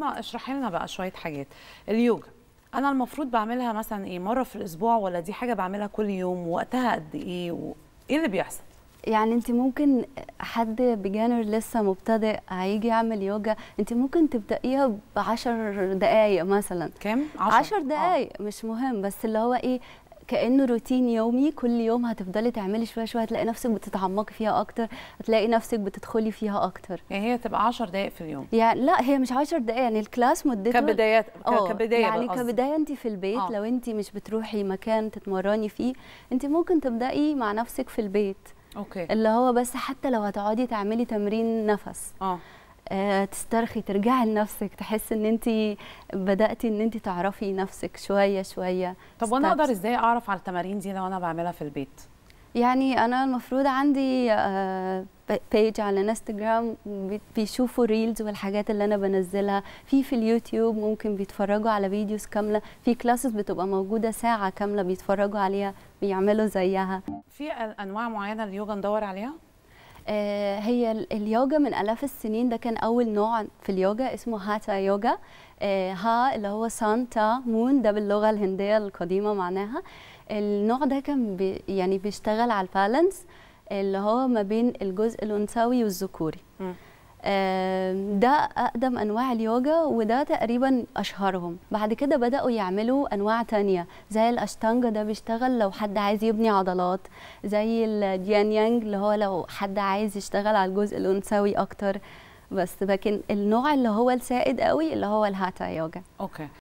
ما اشرحي لنا بقى شويه حاجات اليوجا انا المفروض بعملها مثلا ايه مره في الاسبوع ولا دي حاجه بعملها كل يوم وقتها قد ايه وايه اللي بيحصل يعني انت ممكن حد بجانر لسه مبتدئ هيجي يعمل يوجا انت ممكن تبدايها ب 10 دقائق مثلا كام 10 دقائق آه. مش مهم بس اللي هو ايه كانه روتين يومي كل يوم هتفضلي تعملي شويه شويه هتلاقي نفسك بتتعمقي فيها اكتر هتلاقي نفسك بتدخلي فيها اكتر يعني هي تبقى 10 دقائق في اليوم يعني لا هي مش 10 دقائق يعني الكلاس مدته كبدايات آه، كبدايه يعني كبدايه انت في البيت أوه. لو انت مش بتروحي مكان تتمرني فيه انت ممكن تبداي مع نفسك في البيت اوكي اللي هو بس حتى لو هتقعدي تعملي تمرين نفس اه آه، تسترخي ترجعي لنفسك تحس ان انت بداتي ان انت تعرفي نفسك شويه شويه طب وانا اقدر ازاي اعرف على التمارين دي لو انا بعملها في البيت يعني انا المفروض عندي آه، بيج على انستجرام بيشوفوا الريلز والحاجات اللي انا بنزلها في في اليوتيوب ممكن بيتفرجوا على فيديوز كامله في كلاسز بتبقى موجوده ساعه كامله بيتفرجوا عليها بيعملوا زيها في انواع معينه اليوجا ندور عليها آه، هي اليوجا من آلاف السنين ده كان أول نوع في اليوجا اسمه هاتا يوجا ها اللي هو سانتا مون ده باللغة الهندية القديمة معناها النوع ده كان بي يعني بيشتغل على البالانس اللي هو ما بين الجزء الأنثوي والذكوري ده أقدم أنواع اليوجا وده تقريبا أشهرهم بعد كده بدأوا يعملوا أنواع تانية زي الأشتانجا ده بيشتغل لو حد عايز يبني عضلات زي الديان يانج اللي هو لو حد عايز يشتغل على الجزء الأنثوي أكتر بس لكن النوع اللي هو السائد قوي اللي هو الهاتا يوجا اوكي